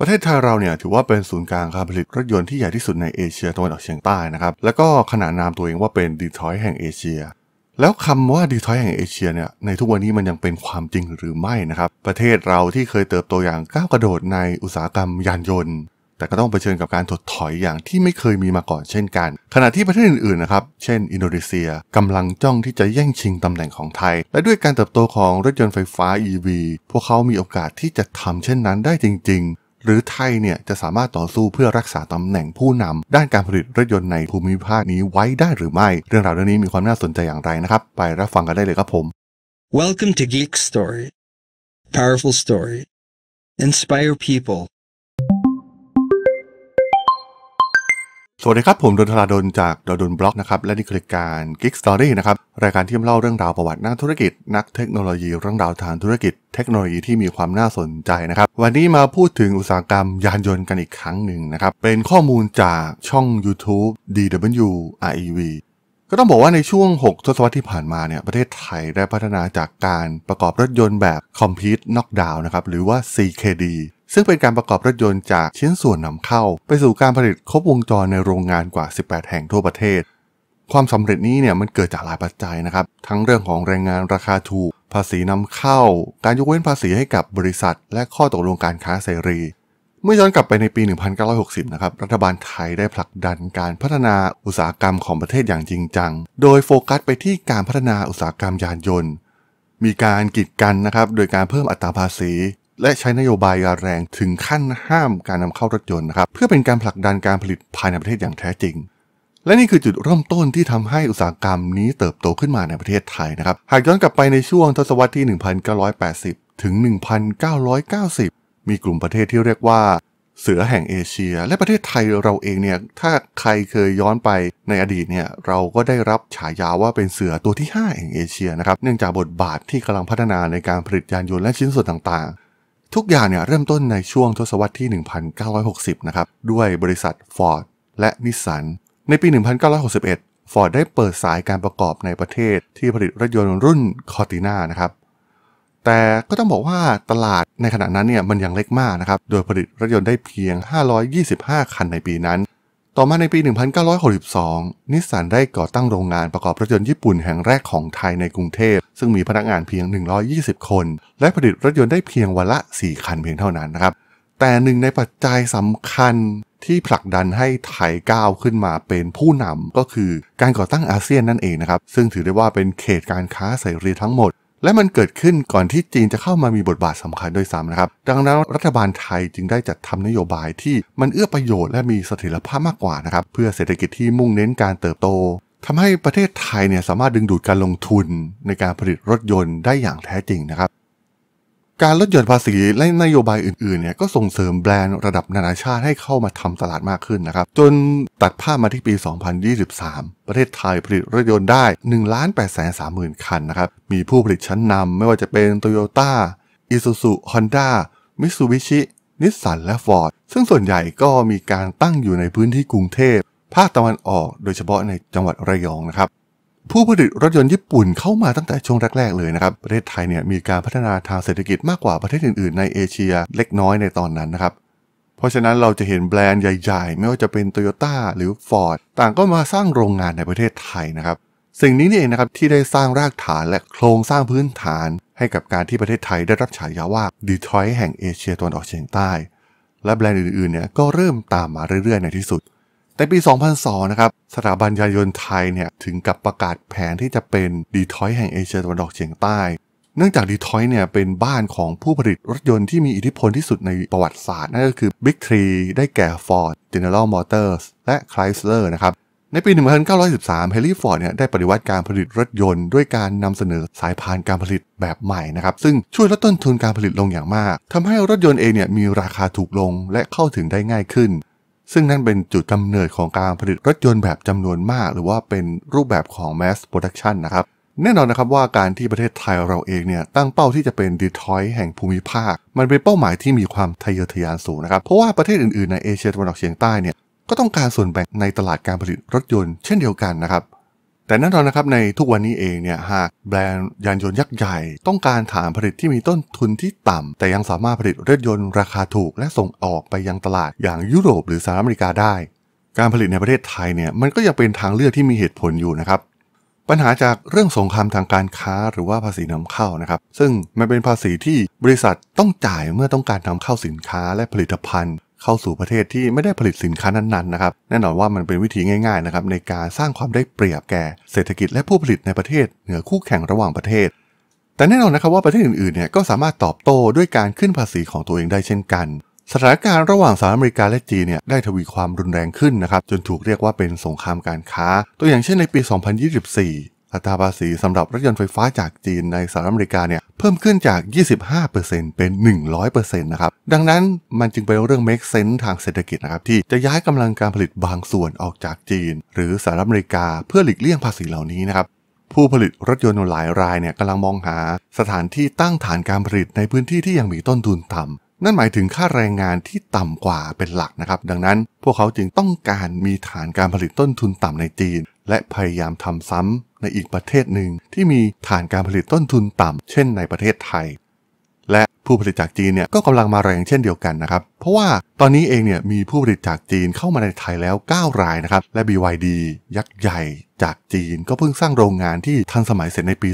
ประเทศไทยเราเนี่ยถือว่าเป็นศูนย์กลางการผลิตรถยนต์ที่ใหญ่ที่สุดในเอเชียตะวันออกเฉียงใต้นะครับแล้วก็ขนานนามตัวเองว่าเป็นดีทรอยต์แห่งเอเชีย แล้วคำว่าดีทรอยต์แห่งเอเชียเนี่ยในทุกวันนี้มันยังเป็นความจริงหรือไม่นะครับประเทศเราที่เคยเติบโตอย่างก้าวกระโดดในอุตสาหกรรมยานยนต์ แต่ก็ต้องเผชิญกับการถดถอยอย่างที่ไม่เคยมีมาก่อนเช่นกัน ขณะที่ประเทศอื่นๆนะครับเช่นอินโดนีเซียกำลังจ้องที่จะแย่งชิงตำแหน่งของไทย และด้วยการเติบโตของรถยนต์ไฟฟ้า EV พวกเขา มีโอกาสที่จะทำเช่นนั้นได้จริงๆหรือไทยเนี่ย จะสามารถต่อสู้เพื่อรักษาตำแหน่งผู้นำ ด้านการผลิตรถยนต์ในภูมิภาคนี้ไว้ได้หรือไม่ เรื่องราวเรื่องนี้มีความน่าสนใจอย่างไรนะครับ ไปรับฟังกันได้เลยครับผม Welcome to Geek Story powerful story inspire people วัสดีครับ ผมดนทราดนจากดนบล็อกนะครับและนี่คือการ g ๊กสตอรี่นะครับรายการที่เล่าเรื่องราวประวัตินักธุรกิจ นักเทคโนโลยีเรื่องราวทางธุรกิจเทคโนโลยีที่มีความน่าสนใจนะครับวันนี้มาพูดถึงอุตสาหกรรมยานยนต์กันอีกครั้งหนึ่งนะครับเป็นข้อมูลจากช่อง YouTube DW REV ก็ต้องบอกว่าในช่วง 6 ทศวรรษที่ผ่านมาเนี่ยประเทศไทยได้พัฒนาจากการประกอบรถยนต์แบบคอมพิวต์น็อกดาวน์นะครับหรือว่า CKD ซึ่งเป็นการประกอบรถยนต์จากชิ้นส่วนนำเข้า ไปสู่การผลิตครบวงจรในโรงงานกว่า 18 แห่งทั่วประเทศ ความสำเร็จนี้เนี่ยมันเกิดจากหลายปัจจัยนะครับ ทั้งเรื่องของแรงงานราคาถูกภาษีนำเข้า การยกเว้นภาษีให้กับบริษัท และข้อตกลงการค้าเสรี เมื่อย้อนกลับไปในปี 1960 นะครับรัฐบาลไทยได้ผลักดันการพัฒนาอุตสาหกรรมของประเทศอย่างจริงจัง โดยโฟกัสไปที่การพัฒนาอุตสาหกรรมยานยนต์ มีการกีดกันนะครับโดยการเพิ่มอัตราภาษีและใช้นโยบายยาแรงถึงขั้นห้ามการนำเข้ารถยนต์นะครับเพื่อเป็นการผลักดันการผลิตภายในประเทศอย่างแท้จริง และนี่คือจุดเริ่มต้นที่ทำให้อุตสาหกรรมนี้เติบโตขึ้นมาในประเทศไทยนะครับหากย้อนกลับไปในช่วงทศวรรษที่ 1980ถึง1990 มีกลุ่มประเทศที่เรียกว่าเสือแห่งเอเชีย และประเทศไทยเราเองเนี่ยถ้าใครเคยย้อนไปในอดีตเนี่ยเราก็ได้รับฉายาว่าเป็นเสือตัวที่5แห่งเอเชียนะครับเนื่องจากบทบาทที่กำลังพัฒนาในการผลิตยานยนต์และชิ้นส่วนต่างๆทุกอย่างเนี่ยเริ่มต้นในช่วงทศวรรษที่ 1960 นะครับ ด้วยบริษัท Ford และนิสสัน ในปี 1961 Ford ได้เปิดสายการประกอบในประเทศที่ผลิตรถยนต์รุ่นคอติน่านะครับ แต่ก็ต้องบอกว่าตลาดในขณะนั้นเนี่ยมันยังเล็กมากนะครับ โดยผลิตรถยนต์ได้เพียง 525 คันในปีนั้นต่อมาในปี 1962 นิสสันได้ก่อตั้งโรงงานประกอบรถยนต์ญี่ปุ่นแห่งแรกของไทยในกรุงเทพ ซึ่งมีพนักงานเพียง 120 คน และผลิตรถยนต์ได้เพียงวันละ 4 คันเพียงเท่านั้นนะครับ แต่หนึ่งในปัจจัยสำคัญที่ผลักดันให้ไทยก้าวขึ้นมาเป็นผู้นำก็คือการก่อตั้งอาเซียนนั่นเองนะครับ ซึ่งถือได้ว่าเป็นเขตการค้าเสรีทั้งหมดและมันเกิดขึ้นก่อนที่จีนจะเข้ามามีบทบาทสำคัญด้วยซ้ำนะครับ ดังนั้นรัฐบาลไทยจึงได้จัดทำนโยบายที่มันเอื้อประโยชน์และมีเสถียรภาพมากกว่านะครับ เพื่อเศรษฐกิจที่มุ่งเน้นการเติบโต ทำให้ประเทศไทยเนี่ยสามารถดึงดูดการลงทุนในการผลิตรถยนต์ได้อย่างแท้จริงนะครับการลดหย่อนภาษีและนโยบายอื่นๆเนี่ยก็ส่งเสริมแบรนด์ระดับนานาชาติให้เข้ามาทำตลาดมากขึ้นนะครับจนตัดภาพมาที่ปี 2023 ประเทศไทยผลิตรถยนต์ได้ 1 8 3 0 0 0 0 คันนะครับมีผู้ผลิตชั้นนำไม่ว่าจะเป็น Toyota Isuzu Honda Mitsubishi นิสสันและ Ford ซึ่งส่วนใหญ่ก็มีการตั้งอยู่ในพื้นที่กรุงเทพ ภาคตะวันออกโดยเฉพาะในจังหวัดระยองนะครับผู้ผลิตรถยนต์ญี่ปุ่นเข้ามาตั้งแต่ช่วงแรกๆเลยนะครับ ประเทศไทยเนี่ยมีการพัฒนาทางเศรษฐกิจมากกว่าประเทศอื่นๆในเอเชียเล็กน้อยในตอนนั้นนะครับ เพราะฉะนั้นเราจะเห็นแบรนด์ใหญ่ๆ ไม่ว่าจะเป็น t o y ยต้หรือ Ford ต่างก็มาสร้างโรงงานในประเทศไทยนะครับ สิ่งนี้นี่เองนะครับที่ได้สร้างรากฐานและโครงสร้างพื้นฐาน ให้กับการที่ประเทศไทยได้รับฉายาว่าดีทรอยต์แห่งเอเชียตะวันออกเฉียงใต้ และแบรนด์อื่นๆเนี่ยก็เริ่มตามมาเรื่อยๆในที่สุดแต่ปี 2002 นะครับ สถาบันยานยนต์ไทยเนี่ยถึงกับประกาศแผนที่จะเป็นดีทอยแห่งเอเชียตะวันออกเฉียงใต้ เนื่องจากดีทอยเนี่ยเป็นบ้านของผู้ผลิตรถยนต์ที่มีอิทธิพลที่สุดในประวัติศาสตร์ นั่นก็คือ Big ีได้แก่ Ford General Motors และ Chrysler นะครับ ในปี 1913เฮลี่ฟอร์ดเนี่ยได้ปฏิวัติการผลิตรถยนต์ด้วยการนำเสนอสายพานการผลิตแบบใหม่นะครับซึ่งช่วยลดต้นทุนการผลิตลงอย่างมาก ทำให้รถยนต์เองเนี่ยมีราคาถูกลงและเข้าถึงได้ง่ายขึ้นซึ่งนั่นเป็นจุดกำเนิดของการผลิตรถยนต์แบบจำนวนมาก หรือว่าเป็นรูปแบบของ mass production นะครับแน่นอนนะครับว่าการที่ประเทศไทยเราเองเนี่ยตั้งเป้าที่จะเป็นดีทรอยต์แห่งภูมิภาค มันเป็นเป้าหมายที่มีความทะเยอทะยานสูงนะครับ เพราะว่าประเทศอื่นๆในเอเชียตะวันออกเฉียงใต้เนี่ยก็ต้องการส่วนแบ่งในตลาดการผลิตรถยนต์เช่นเดียวกันนะครับแต่แน่นอนนะครับในทุกวันนี้เองเนี่ยหากแบรนด์ยานยนต์ยักษ์ใหญ่ ต้องการฐานผลิตที่มีต้นทุนที่ต่ำแต่ยังสามารถผลิตรถยนต์ ราคาถูกและส่งออกไปยังตลาดอย่างยุโรป หรือสหรัฐอเมริกาได้ การผลิตในประเทศไทยเนี่ยมันก็ยังเป็นทางเลือกที่มีเหตุผลอยู่นะครับปัญหาจากเรื่องสงครามทางการค้าหรือว่าภาษีนำเข้านะครับ ซึ่งมันเป็นภาษีที่บริษัทต้องจ่ายเมื่อต้องการนำเข้าสินค้าและผลิตภัณฑ์เข้าสู่ประเทศที่ไม่ได้ผลิตสินค้านั้นๆนะครับแน่นอนว่ามันเป็นวิธีง่ายๆนะครับในการสร้างความได้เปรียบแก่เศรษฐกิจและผู้ผลิตในประเทศเหนือคู่แข่งระหว่างประเทศ แต่แน่นอนนะครับว่าประเทศอื่นๆเนี่ยก็สามารถตอบโต้ด้วยการขึ้นภาษีของตัวเองได้เช่นกัน สถานการณ์ระหว่างสหรัฐอเมริกาและจีนเนี่ยได้ทวีความรุนแรงขึ้นนะครับจนถูกเรียกว่าเป็นสงครามการค้า ตัวอย่างเช่นในปี 2024ัตราภาษีสำหรับรถยนต์ไฟฟ้าจากจีนในสหรัฐอเมริกาเนี่ยเพิ่มขึ้นจาก 25%เป็น 100%นะครับ ดังนั้นมันจึงเป็นเรื่อง make sense ทางเศรษฐกิจนะครับที่จะย้ายกำลังการผลิตบางส่วนออกจากจีน หรือสหรัฐอเมริกาเพื่อหลีกเลี่ยงภาษีเหล่านี้นะครับผู้ผลิตรถยนต์หลายรายเนี่ยกำลังมองหา สถานที่ตั้งฐานการผลิตในพื้นที่ที่ยังมีต้นทุนต่ำนั่นหมายถึงค่าแรงงานที่ต่ำกว่าเป็นหลักนะครับ ดังนั้นพวกเขาจึงต้องการมีฐานการผลิตต้นทุนต่ำในจีน และพยายามทำซ้ำในอีกประเทศหนึ่งที่มีฐานการผลิตต้นทุนต่ำเช่นในประเทศไทย และผู้ผลิตจากจีนเนี่ยก็กำลังมาแรงเช่นเดียวกันนะครับเพราะว่าตอนนี้เองเนี่ยมีผู้ผลิตจากจีนเข้ามาในไทยแล้ว 9 รายนะครับและ BYD ยักษ์ใหญ่จากจีน ก็เพิ่งสร้างโรงงานที่ทันสมัยเสร็จในปี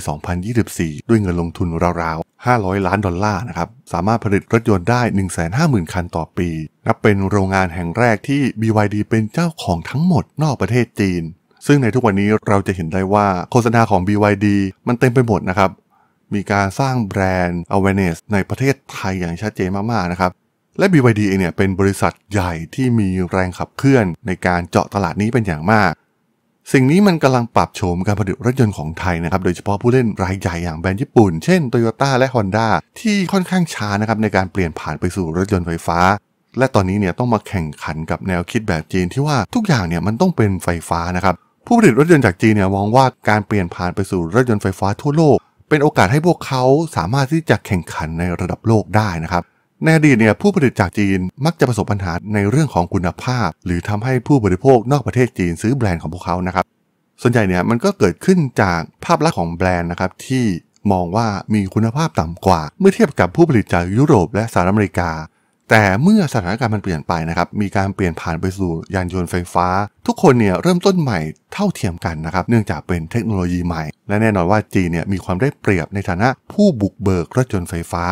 2024 ด้วยเงินลงทุนราวๆ 500 ล้านดอลลาร์นะครับสามารถผลิตรถยนต์ได้ 150,000 คันต่อปีนับเป็นโรงงานแห่งแรกที่ BYD เป็นเจ้าของทั้งหมดนอกประเทศจีนซึ่งในทุกวันนี้เราจะเห็นได้ว่าโฆษณาของ BYD มันเต็มไปหมดนะครับ มีการสร้างแบรนด์ awareness ในประเทศไทยอย่างชัดเจนมากๆ นะครับ และ BYD เองเนี่ย เป็นบริษัทใหญ่ที่มีแรงขับเคลื่อนในการเจาะตลาดนี้เป็นอย่างมาก สิ่งนี้มันกำลังปรับโฉมการผลิตรถยนต์ของไทยนะครับ โดยเฉพาะผู้เล่นรายใหญ่อย่างแบรนด์ญี่ปุ่น เช่น Toyota และ Honda ที่ค่อนข้างช้านะครับในการเปลี่ยนผ่านไปสู่รถยนต์ไฟฟ้า และตอนนี้เนี่ยต้องมาแข่งขันกับแนวคิดแบบจีนที่ว่าทุกอย่างเนี่ยมันต้องเป็นไฟฟ้านะครับผู้ผลิตรถยนต์จากจีนเนี่ยมองว่าการเปลี่ยนผ่านไปสู่รถยนต์ไฟฟ้าทั่วโลกเป็นโอกาสให้พวกเขาสามารถที่จะแข่งขันในระดับโลกได้นะครับในอดีตเนี่ยผู้ผลิตจากจีนมักจะประสบปัญหาในเรื่องของคุณภาพหรือทำให้ผู้บริโภคนอกประเทศจีนซื้อแบรนด์ของพวกเขานะครับส่วนใหญ่เนี่ยมันก็เกิดขึ้นจากภาพลักษณ์ของแบรนด์นะครับที่มองว่ามีคุณภาพต่ำกว่าเมื่อเทียบกับผู้ผลิตจากยุโรปและสหรัฐอเมริกาแต่เมื่อสถานการณ์มันเปลี่ยนไปนะครับ มีการเปลี่ยนผ่านไปสู่ยานยนต์ไฟฟ้า ทุกคนเนี่ยเริ่มต้นใหม่เท่าเทียมกันนะครับ เนื่องจากเป็นเทคโนโลยีใหม่ และแน่นอนว่าจีนเนี่ยมีความได้เปรียบในฐานะผู้บุกเบิกรถยนต์ไฟฟ้า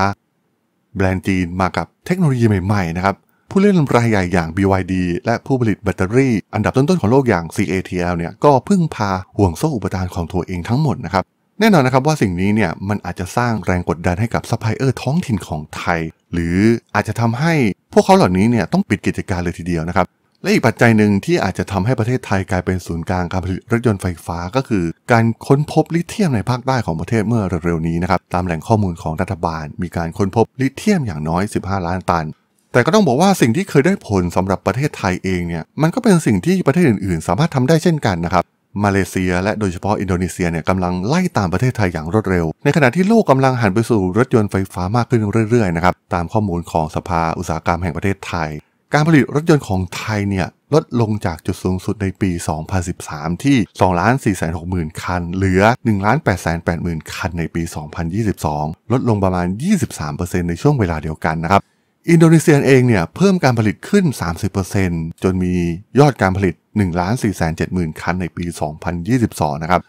แบรนด์จีนมากับเทคโนโลยีใหม่ๆนะครับ ผู้เล่นรายใหญ่อย่าง BYD และผู้ผลิตแบตเตอรี่ อันดับต้นๆของโลกอย่าง CATL เนี่ยก็พึ่งพาห่วงโซ่อุปทานของตัวเองทั้งหมดนะครับแน่นอนนะครับว่าสิ่งนี้เนี่ยมันอาจจะสร้างแรงกดดันให้กับซัพพลายเออร์ท้องถิ่นของไทย หรืออาจจะทำให้พวกเขาเหล่านี้เนี่ยต้องปิดกิจการเลยทีเดียวนะครับ และอีกปัจจัยหนึ่งที่อาจจะทำให้ประเทศไทยกลายเป็นศูนย์กลางการผลิตรถยนต์ไฟฟ้าก็คือ การค้นพบลิเทียมในภาคใต้ของประเทศเมื่อเร็วๆนี้นะครับ ตามแหล่งข้อมูลของรัฐบาล มีการค้นพบลิเทียมอย่างน้อย 15 ล้านตันแต่ก็ต้องบอกว่าสิ่งที่เคยได้ผลสำหรับประเทศไทยเองเนี่ยมันก็เป็นสิ่งที่ประเทศอื่นๆ สามารถทำได้เช่นกันนะครับมาเลเซียและโดยเฉพาะอินโดนีเซียเนี่ยกำลังไล่ตามประเทศไทยอย่างรวดเร็ว ในขณะที่โลกกาลังหันไปสู่รถยนต์ไฟฟ้ามากขึ้นเรื่อยๆนะครับตามข้อมูลของสภาอุตสาหกรรมแห่งประเทศไทย การผลิตรถยนต์ของไทยเนี่ยลดลงจากจุดสูงสุดในปี 2013 ที่ 2 4 6 0 0 0คันเหลือ 1 8 8 0 0 0 คันในปี 2022 ลดลงประมาณ 23%ในช่วงเวลาเดียวกันนะครับอินโดนีเซียเองเนี่ยเพิ่มการผลิตขึ้น 30%จนมียอดการผลิต1ล้าน4 7 0 0 0คันในปี 2022นะครับ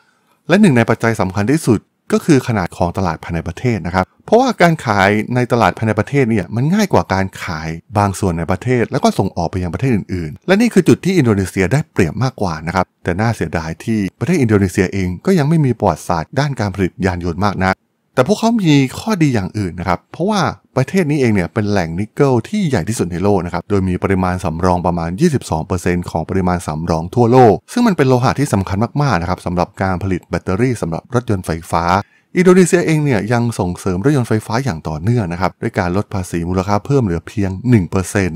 และหนึ่งในปัจจัยสำคัญที่สุดก็คือขนาดของตลาดภายในประเทศนะครับเพราะว่าการขายในตลาดภายในประเทศเนี่ยมันง่ายกว่าการขายบางส่วนในประเทศ แล้วก็ส่งออกไปยังประเทศอื่นๆ และนี่คือจุดที่อินโดนีเซียได้เปรียบมากกว่านะครับแต่น่าเสียดายที่ประเทศอินโดนีเซียเองก็ยังไม่มีประวัติศาสตร์ด้านการผลิตยานยนต์มากนะักแต่พวกเขามีข้อดีอย่างอื่นนะครับเพราะว่าประเทศนี้เองเนี่ยเป็นแหล่งนิกเกิลที่ใหญ่ที่สุดในโลกนะครับ โดยมีปริมาณสำรองประมาณ 22%ของปริมาณสำรองทั่วโลก ซึ่งมันเป็นโลหะที่สำคัญมากๆ นะครับสำหรับการผลิตแบตเตอรี่สำหรับรถยนต์ไฟฟ้า อินโดนีเซียเองเนี่ยยังส่งเสริมรถยนต์ไฟฟ้าอย่างต่อเนื่องนะครับด้วยการลดภาษีมูลค่าเพิ่มเหลือเพียง 1%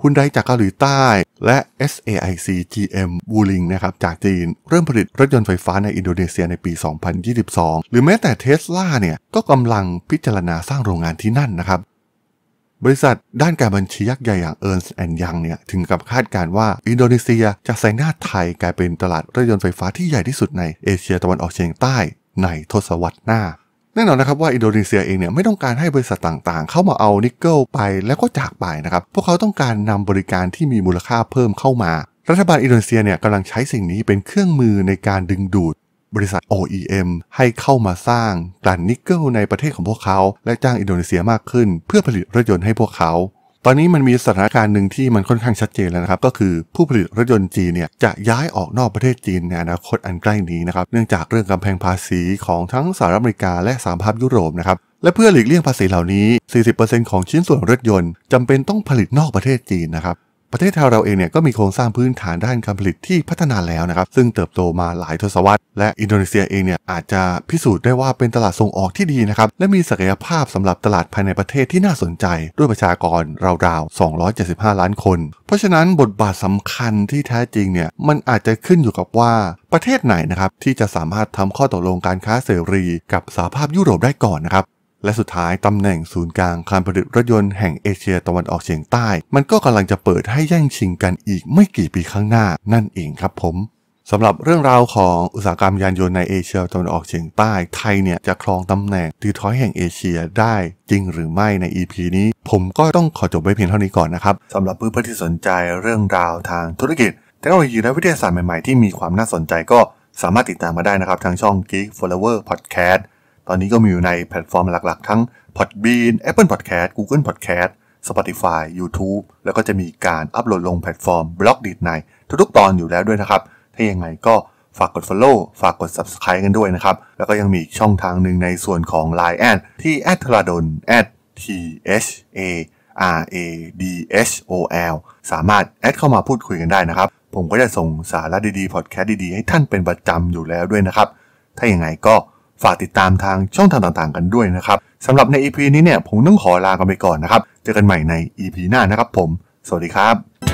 คุณไดจากเกาหลีใต้และ SAIC GM w u l i n g นะครับจากจีนเริ่มผลิตรถยนต์ไฟฟ้าในอินโดนีเซียในปี 2022 หรือแม้แต่เทสลาเนี่ยก็กำลังพิจารณาสร้างโรงงานที่นั่นนะครับบริษัทด้านการบัญชียักษ์ใหญ่อย่างเอิร e r แอนด์ยังเนี่ยถึงกับคาดการว่าอินโดนีเซียจะแซงหน้าไทยกลายเป็นตลาดรถยนต์ไฟฟ้าที่ใหญ่ที่สุดใน เอเชียตะวันออกเฉียงใต้ในทศวรรษหน้าแน่นอนนะครับว่าอินโดนีเซียเองเนี่ยไม่ต้องการให้บริษัทต่างๆ เข้ามาเอานิกเกิลไปแล้วก็จากไปนะครับ พวกเขาต้องการนำบริการที่มีมูลค่าเพิ่มเข้ามา รัฐบาลอินโดนีเซียเนี่ยกำลังใช้สิ่งนี้เป็นเครื่องมือในการดึงดูด บริษัท OEM ให้เข้ามาสร้างกลั่นนิกเกิลในประเทศของพวกเขาและจ้างอินโดนีเซียมากขึ้นเพื่อผลิตรถยนต์ให้พวกเขาตอนนี้มันมีสถานการณ์หนึ่งที่มันค่อนข้างชัดเจนแล้วนะครับ ก็คือผู้ผลิตรถยนต์จีนเนี่ยจะย้ายออกนอกประเทศจีนในอนาคตอันใกล้นี้นะครับเนื่องจากเรื่องกำแพงภาษีของทั้งสหรัฐอเมริกา และสหภาพยุโรปนะครับและเพื่อหลีกเลี่ยงภาษีเหล่านี้ 40%ของชิ้นส่วนรถยนต์จำเป็นต้องผลิตนอกประเทศจีนนะครับประเทศไทยเราเองเนี่ยก็มีโครงสร้างพื้นฐานด้านการผลิตที่พัฒนาแล้วนะครับ ซึ่งเติบโตมาหลายทศวรรษ และอินโดนีเซียเองเนี่ยอาจจะพิสูจน์ได้ว่าเป็นตลาดส่งออกที่ดีนะครับและมีศักยภาพสำหรับตลาดภายในประเทศที่น่าสนใจ ด้วยประชากรราวๆ 275 ล้านคน เพราะฉะนั้นบทบาทสำคัญที่แท้จริงเนี่ยมันอาจจะขึ้นอยู่กับว่าประเทศไหนนะครับที่จะสามารถทำข้อตกลงการค้าเสรีกับสหภาพยุโรปได้ก่อนนะครับและสุดท้ายตำแหน่งศูนย์กลางการผลิตรถยนต์แห่งเอเชีย ตะวันออกเฉียงใต้ มันก็กำลังจะเปิดให้แย่งชิงกันอีกไม่กี่ปีข้างหน้านั่นเองครับผมสำหรับเรื่องราวของอุตสาหกรรมยานยนต์ในเอเชียตะวันออกเฉียงใต้ ไทยเนี่ยจะครองตำแหน่งตีท้อยแห่งเอเชียได้จริงหรือไม่ใน EP นี้ ผมก็ต้องขอจบไว้เพียงเท่านี้ก่อนนะครับสำหรับเพื่อนๆที่สนใจเรื่องราวทางธุรกิจเทคโนโลยีและวิทยาศาสตร์ใหม่ๆที่มีความน่าสนใจก็สามารถติดตามมาได้นะครับทางช่อง Geek Flower Podcast ตอนนี้ก็มีอยู่ในแพลตฟอร์มหลักๆทั้ง Podbean Apple Podcast Google Podcast Spotify YouTube แล้วก็จะมีการอัปโหลดลงแพลตฟอร์มบล็อกดีดในทุกๆ ตอนอยู่แล้วด้วยนะครับ ถ้ายังไงก็ฝากกด Follow ฝากกด Subscribe กันด้วยนะครับ แล้วก็ยังมีช่องทางหนึ่งในส่วนของ Line แอที่ a d t h r a d o n t h a r a d s o l สามารถแอดเข้ามาพูดคุยกันได้นะครับ ผมก็จะส่งสาระดีๆพอดแคสต์ดีๆ ให้ท่านเป็นประจำอยู่แล้วด้วยนะครับถ้าอย่างไงก็ฝากติดตามทางช่องทางต่างๆกันด้วยนะครับสำหรับใน EP นี้เนี่ยผมต้องขอลากันไปก่อนนะครับ เจอกันใหม่ใน EP หน้านะครับผม สวัสดีครับ